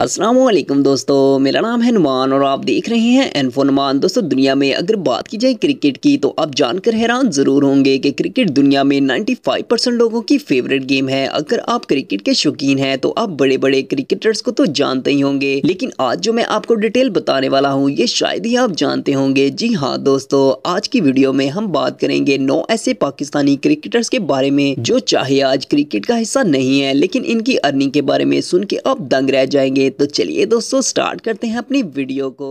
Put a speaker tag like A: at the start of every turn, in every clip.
A: असलम दोस्तों मेरा नाम है नुमान और आप देख रहे हैं एनफो नुमान दोस्तों दुनिया में अगर बात की जाए क्रिकेट की तो आप जानकर हैरान ज़रूर होंगे कि क्रिकेट दुनिया में 95 परसेंट लोगों की फेवरेट गेम है अगर आप क्रिकेट के शौकीन हैं तो आप बड़े बड़े क्रिकेटर्स को तो जानते ही होंगे लेकिन आज जो मैं आपको डिटेल बताने वाला हूँ ये शायद ही आप जानते होंगे जी हाँ दोस्तों आज की वीडियो में हम बात करेंगे नौ ऐसे पाकिस्तानी क्रिकेटर्स के बारे में जो चाहे आज क्रिकेट का हिस्सा नहीं है लेकिन इनकी अर्निंग के बारे में सुन के आप दंग रह जाएंगे तो चलिए दोस्तों स्टार्ट करते हैं अपनी वीडियो को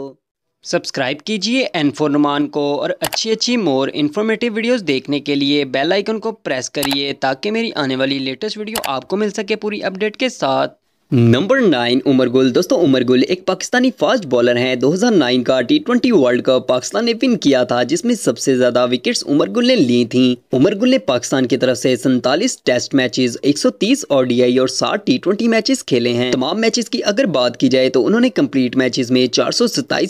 A: सब्सक्राइब कीजिए एनफोनुमान को और अच्छी अच्छी मोर इन्फॉर्मेटिव वीडियोस देखने के लिए बेल आइकन को प्रेस करिए ताकि मेरी आने वाली लेटेस्ट वीडियो आपको मिल सके पूरी अपडेट के साथ नंबर नाइन उमर गुल दोस्तों उमर गुल एक पाकिस्तानी फास्ट बॉलर हैं 2009 का T twenty world cup Pakistan ने विन किया था जिसमें सबसे ज़्यादा विकेट्स उमर गुल ने ली थी उमर गुल ने पाकिस्तान की तरफ से सैंतालीस टेस्ट मैचेस 130 ओडीआई और 60 टी ट्वेंटी मैचेस खेले हैं तमाम मैचेस की अगर बात की जाए तो उन्होंने कम्प्लीट मैचेज में चार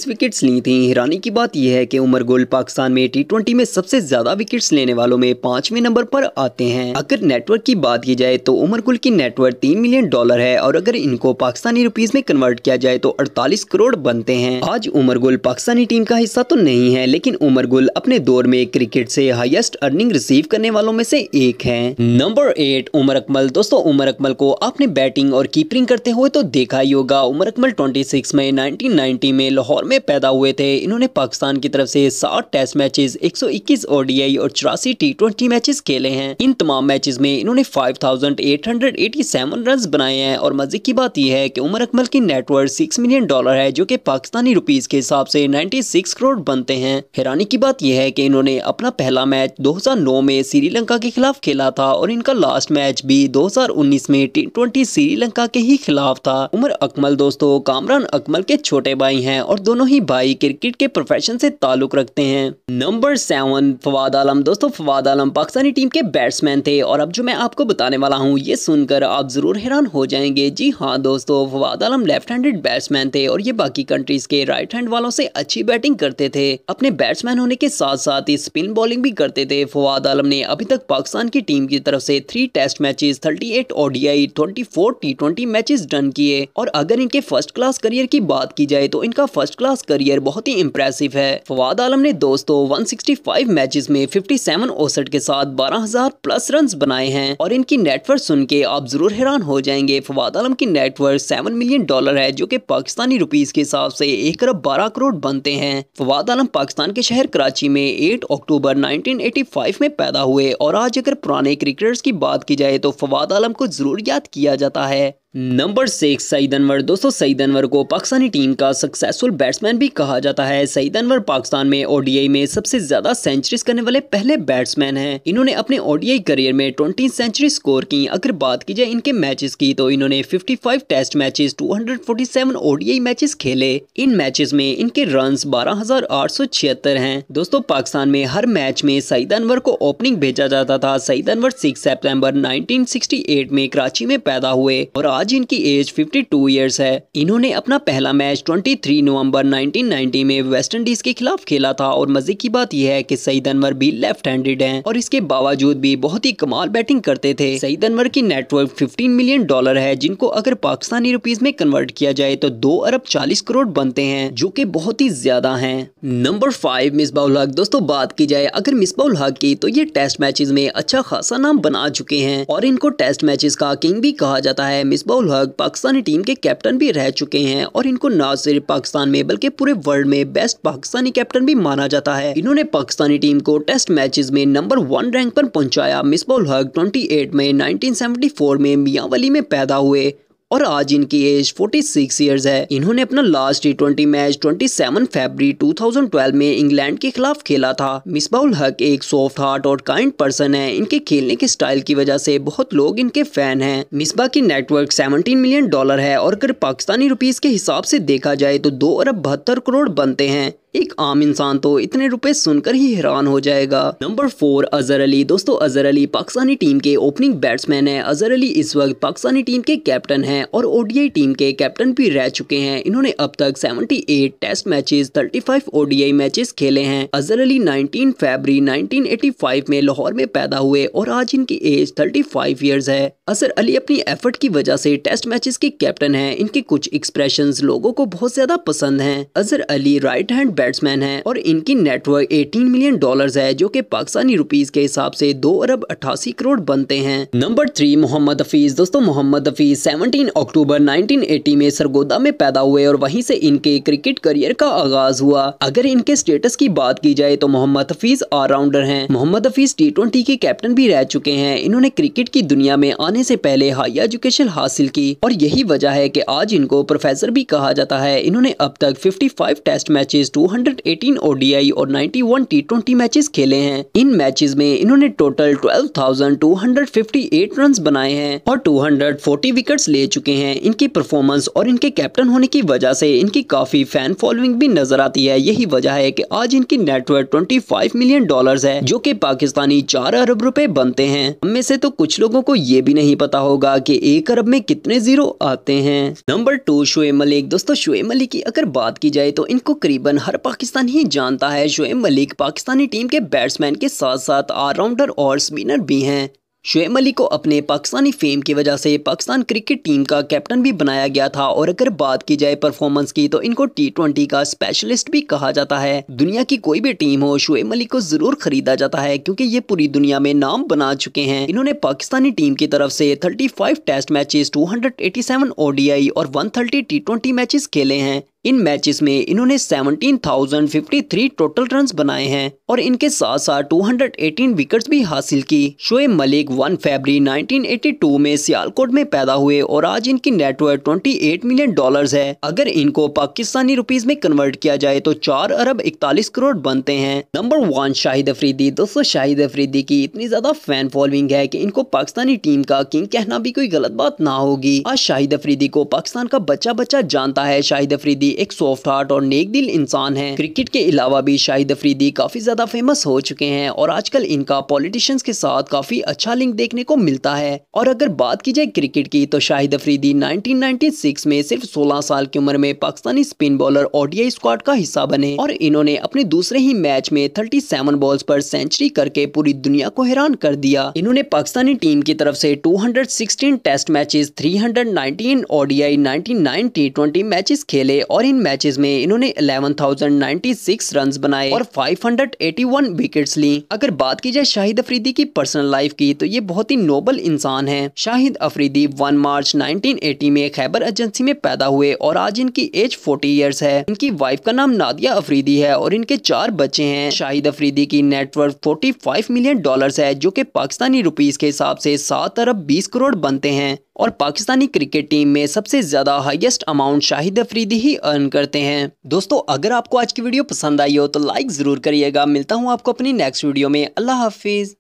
A: विकेट्स ली थी हैरानी की बात यह है की उमर गुल पाकिस्तान में टी में सबसे ज़्यादा विकेट्स लेने वालों में पांचवें नंबर पर आते हैं अगर नेटवर्क की बात की जाए तो उमर गुल की नेटवर्क तीन मिलियन डॉलर है और अगर अगर इनको पाकिस्तानी रुपीज में कन्वर्ट किया जाए तो अड़तालीस करोड़ बनते हैं आज उमर गुल पाकिस्तानी टीम का हिस्सा तो नहीं है लेकिन उमर गुल अपने दौर में क्रिकेट से हाईएस्ट अर्निंग रिसीव करने वालों में से एक है नंबर एट उमर अकमल दोस्तों उमर अकमल को आपने बैटिंग और कीपरिंग करते हुए तो देखा ही होगा उमर अकमल ट्वेंटी सिक्स में नाइनटीन में लाहौर में पैदा हुए थे इन्होंने पाकिस्तान की तरफ से साठ टेस्ट मैचेस 121 ओडीआई और चौरासी टी ट्वेंटी मैचेस खेले हैं इन तमाम मैचेस में इन्होंने फाइव 5,887 रन बनाए हैं और मजीद तस्दीक की बात यह है कि उमर अकमल की नेटवर्थ सिक्स मिलियन डॉलर है जो कि पाकिस्तानी रुपीज के हिसाब से 96 करोड़ बनते हैं हैरानी की बात यह है कि इन्होंने अपना पहला मैच 2009 में श्रीलंका के खिलाफ खेला था और इनका लास्ट मैच भी 2019 में टी ट्वेंटी श्रीलंका के ही खिलाफ था उमर अकमल दोस्तों कामरान अकमल के छोटे भाई है और दोनों ही भाई क्रिकेट के प्रोफेशन से ताल्लुक रखते हैं नंबर सेवन फवाद आलम दोस्तों फवाद आलम पाकिस्तानी टीम के बैट्समैन थे और अब जो मैं आपको बताने वाला हूँ ये सुनकर आप जरूर हैरान हो जाएंगे जी जी हाँ दोस्तों Fawad Alam left handed batsman थे और ये बाकी कंट्रीज के राइट हैंड वालों से अच्छी बैटिंग करते थे अपने बैट्समैन होने के साथ साथ ही स्पिन बॉलिंग भी करते थे फवाद आलम ने अभी तक पाकिस्तान की टीम की तरफ से three test matches 38 ODI 24 T matches done किए और अगर इनके फर्स्ट क्लास करियर की बात की जाए तो इनका फर्स्ट क्लास करियर बहुत ही इम्प्रेसिव है फवाद आलम ने दोस्तों फाइव मैचेस में सेवन औसठ के साथ हजार प्लस रन बनाए हैं और इनकी नेटवर्क सुन के आप जरूर हैरान हो जाएंगे फवाद आलम की नेटवर्क सेवन मिलियन डॉलर है जो कि पाकिस्तानी रुपीज के हिसाब से एक अरब बारह करोड़ बनते हैं फवाद आलम पाकिस्तान के शहर कराची में एट अक्टूबर 1985 में पैदा हुए और आज अगर पुराने क्रिकेटर्स की बात की जाए तो फवाद आलम को जरूर याद किया जाता है नंबर सिक्स सईद अनवर दोस्तों सईद अनवर को पाकिस्तानी टीम का सक्सेसफुल बैट्समैन भी कहा जाता है सईद अनवर पाकिस्तान में ओडीआई में सबसे ज्यादा सेंचुरीज करने वाले पहले बैट्समैन हैं इन्होंने अपने ओडीआई करियर में ट्वेंटी सेंचुरी स्कोर की अगर बात की जाए इनके मैचेस की तो इन्होंने 55 test matches two ODI matches खेले इन मैचेस में इनके रन बारह हैं दोस्तों पाकिस्तान में हर मैच में सईद अनवर को ओपनिंग भेजा जाता था Saeed Anwar six September nineteen में कराची में पैदा हुए और आज इनकी एज 52 इयर्स है इन्होंने अपना पहला मैच 23 नवंबर 1990 में इंडीज के खिलाफ खेला था और मजे की बात यह है कि सईद अनवर भी लेफ्ट हैंडेड हैं और इसके बावजूद भी बहुत ही कमाल बैटिंग करते थे सईद अनवर की नेटवर्क 15 मिलियन डॉलर है जिनको अगर पाकिस्तानी रुपीज में कन्वर्ट किया जाए तो दो अरब चालीस करोड़ बनते हैं जो की बहुत ही ज्यादा है नंबर फाइव मिसबाउल हक दोस्तों बात की जाए अगर मिसबाउल हक की तो ये टेस्ट मैचेज में अच्छा खासा नाम बना चुके हैं और इनको टेस्ट मैचेस का किंग भी कहा जाता है मिसबाउल मिसबाउल हक पाकिस्तानी टीम के कैप्टन भी रह चुके हैं और इनको न सिर्फ पाकिस्तान में बल्कि पूरे वर्ल्ड में बेस्ट पाकिस्तानी कैप्टन भी माना जाता है इन्होंने पाकिस्तानी टीम को टेस्ट मैचेस में नंबर वन रैंक पर पहुंचाया मिसबाउल हक 28 में 1974 में मियावली में पैदा हुए और आज इनकी एज 46 इयर्स है इन्होंने अपना लास्ट टी ट्वेंटी मैच 27 फरवरी 2012 में इंग्लैंड के खिलाफ खेला था मिसबाउल हक एक सॉफ्ट हार्ट और काइंड पर्सन है इनके खेलने के स्टाइल की वजह से बहुत लोग इनके फैन हैं मिसबा की नेटवर्क 17 मिलियन डॉलर है और अगर पाकिस्तानी रुपीज के हिसाब से देखा जाए तो दो अरब बहत्तर करोड़ बनते हैं एक आम इंसान तो इतने रुपए सुनकर ही हैरान हो जाएगा नंबर फोर अजहर अली दोस्तों अजहर अली पाकिस्तानी टीम के ओपनिंग बैट्समैन है अजहर अली इस वक्त पाकिस्तानी टीम के कैप्टन हैं और ओडीआई टीम के कैप्टन भी रह चुके हैं इन्होंने अब तक 78 टेस्ट मैचेस 35 ओडीआई मैचेस खेले हैं Azhar Ali nineteen February nineteen में लाहौर में पैदा हुए और आज इनकी एज थर्टी फाइव है अजहर अली अपनी एफर्ट की वजह से टेस्ट मैचेस के कैप्टन है इनके कुछ एक्सप्रेशन लोगों को बहुत ज्यादा पसंद है Azhar Ali right hand batsman हैं और इनकी नेटवर्क 18 मिलियन डॉलर्स है जो कि पाकिस्तानी रुपीस के हिसाब से दो अरब अट्ठासी करोड़ बनते हैं नंबर थ्री मोहम्मद हफीज दोस्तों मोहम्मद हफीज 17 अक्टूबर 1980 में सरगोदा में पैदा हुए और वहीं से इनके क्रिकेट करियर का आगाज हुआ अगर इनके स्टेटस की बात की जाए तो मोहम्मद हफीज ऑलराउंडर है मोहम्मद हफीज टी के कैप्टन भी रह चुके हैं इन्होंने क्रिकेट की दुनिया में आने से पहले हाई एजुकेशन हासिल की और यही वजह है की आज इनको प्रोफेसर भी कहा जाता है इन्होंने अब तक 55 टेस्ट मैचेस टू 218 ODI और 91 T20 मैचेस खेले हैं इन मैचेस में इन्होंने टोटल 12,258 रन्स बनाए हैं और 240 विकेट्स ले चुके हैं इनकी परफॉर्मेंस और इनके कैप्टन होने की वजह से इनकी काफी फैन फॉलोइंग भी नजर आती है यही वजह है कि आज इनकी नेटवर्क 25 मिलियन डॉलर्स है जो कि पाकिस्तानी चार अरब रुपए बनते हैं हमें से तो कुछ लोगों को ये भी नहीं पता होगा कि एक अरब में कितने जीरो आते हैं नंबर टू शुएब मलिक दोस्तों शुएब मलिक की अगर बात की जाए तो इनको करीबन हर पाकिस्तान ही जानता है शुएब मलिक पाकिस्तानी टीम के बैट्समैन के साथ साथ ऑलराउंडर और स्पिनर भी हैं शुएब मलिक को अपने पाकिस्तानी फेम की वजह से पाकिस्तान क्रिकेट टीम का कैप्टन भी बनाया गया था और अगर बात की जाए परफॉर्मेंस की तो इनको टी का स्पेशलिस्ट भी कहा जाता है दुनिया की कोई भी टीम हो शुएब मलिक को जरूर खरीदा जाता है क्योंकि ये पूरी दुनिया में नाम बना चुके हैं इन्होंने पाकिस्तानी टीम की तरफ से thirty test matches two hundred और 130 टी मैचेस खेले हैं इन मैचेस में इन्होंने 17,053 टोटल रन बनाए हैं और इनके साथ साथ 218 विकेट्स भी हासिल की शोएब मलिक 1 फरवरी 1982 में सियालकोट में पैदा हुए और आज इनकी नेटवर्क 28 मिलियन डॉलर्स है अगर इनको पाकिस्तानी रुपीस में कन्वर्ट किया जाए तो चार अरब इकतालीस करोड़ बनते हैं नंबर वन शाहिद अफरीदी दोस्तों शाहिद अफरीदी की इतनी ज्यादा फैन फॉलोइंग है की इनको पाकिस्तानी टीम का किंग कहना भी कोई गलत बात ना होगी आज शाहिद अफरीदी को पाकिस्तान का बच्चा बच्चा जानता है शाहिद अफरीदी अफरीदी एक सॉफ्ट हार्ट और नेक दिल इंसान है क्रिकेट के अलावा भी शाहिद अफरीदी काफी ज्यादा फेमस हो चुके हैं और आजकल इनका पॉलिटिशियंस के साथ काफी अच्छा लिंक देखने को मिलता है और अगर बात की जाए क्रिकेट की तो शाहिद अफरीदी 1996 में सिर्फ 16 साल की उम्र में Pakistani spin bowler ODI squad का हिस्सा बने और इन्होंने अपने दूसरे ही मैच में 37 बॉल्स पर सेंचुरी करके पूरी दुनिया को हैरान कर दिया इन्होंने पाकिस्तानी टीम की तरफ से 216 test matches 319 ODI nine T matches खेले और और इन मैचेस में इन्होंने 11,096 रन्स बनाए और 581 विकेट्स ली अगर बात की जाए शाहिद अफरीदी की पर्सनल लाइफ की तो ये बहुत ही नोबल इंसान है शाहिद अफरीदी 1 मार्च 1980 में खैबर एजेंसी में पैदा हुए और आज इनकी एज 40 इयर्स है इनकी वाइफ का नाम नादिया अफरीदी है और इनके चार बच्चे हैं शाहिद अफरीदी की नेटवर्क फोर्टी मिलियन डॉलर है जो की पाकिस्तानी रुपीज के हिसाब से सात अरब बीस करोड़ बनते हैं और पाकिस्तानी क्रिकेट टीम में सबसे ज़्यादा हाईएस्ट अमाउंट शाहिद अफरीदी ही अर्न करते हैं दोस्तों अगर आपको आज की वीडियो पसंद आई हो तो लाइक ज़रूर करिएगा मिलता हूँ आपको अपनी नेक्स्ट वीडियो में अल्लाह हाफिज़